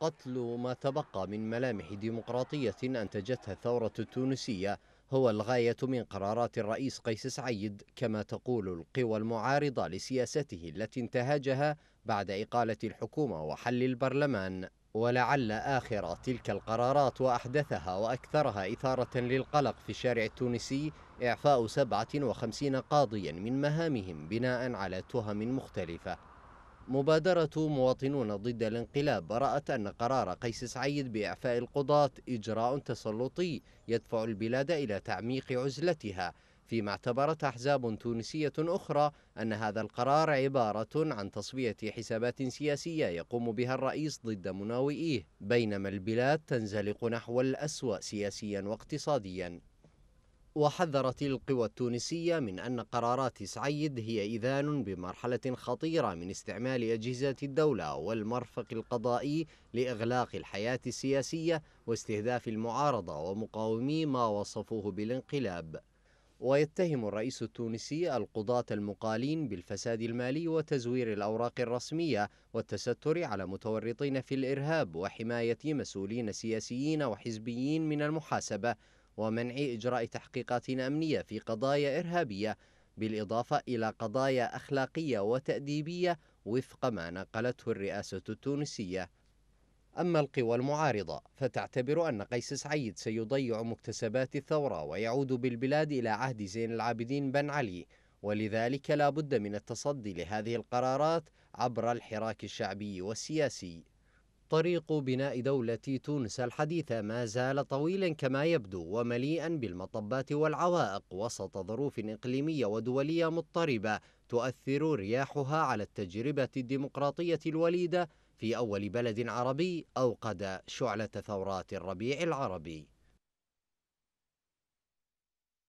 قتل ما تبقى من ملامح ديمقراطية أنتجتها الثورة التونسية هو الغاية من قرارات الرئيس قيس سعيد كما تقول القوى المعارضة لسياسته التي انتهجها بعد إقالة الحكومة وحل البرلمان ولعل آخر تلك القرارات وأحدثها وأكثرها إثارة للقلق في الشارع التونسي إعفاء 57 قاضيا من مهامهم بناء على تهم مختلفة مبادرة مواطنون ضد الانقلاب رأت أن قرار قيس سعيد بإعفاء القضاة إجراء تسلطي يدفع البلاد إلى تعميق عزلتها فيما اعتبرت أحزاب تونسية أخرى أن هذا القرار عبارة عن تصفية حسابات سياسية يقوم بها الرئيس ضد مناوئيه بينما البلاد تنزلق نحو الأسوأ سياسيا واقتصاديا وحذرت القوى التونسية من أن قرارات سعيد هي إذان بمرحلة خطيرة من استعمال أجهزة الدولة والمرفق القضائي لإغلاق الحياة السياسية واستهداف المعارضة ومقاومي ما وصفوه بالانقلاب ويتهم الرئيس التونسي القضاة المقالين بالفساد المالي وتزوير الأوراق الرسمية والتستر على متورطين في الإرهاب وحماية مسؤولين سياسيين وحزبيين من المحاسبة ومنع إجراء تحقيقات أمنية في قضايا إرهابية بالإضافة إلى قضايا أخلاقية وتأديبية وفق ما نقلته الرئاسة التونسية أما القوى المعارضة فتعتبر أن قيس سعيد سيضيع مكتسبات الثورة ويعود بالبلاد إلى عهد زين العابدين بن علي ولذلك لا بد من التصدي لهذه القرارات عبر الحراك الشعبي والسياسي طريق بناء دولة تونس الحديثة ما زال طويلا كما يبدو ومليئا بالمطبات والعوائق وسط ظروف إقليمية ودولية مضطربة تؤثر رياحها على التجربة الديمقراطية الوليدة في أول بلد عربي أوقد شعلة ثورات الربيع العربي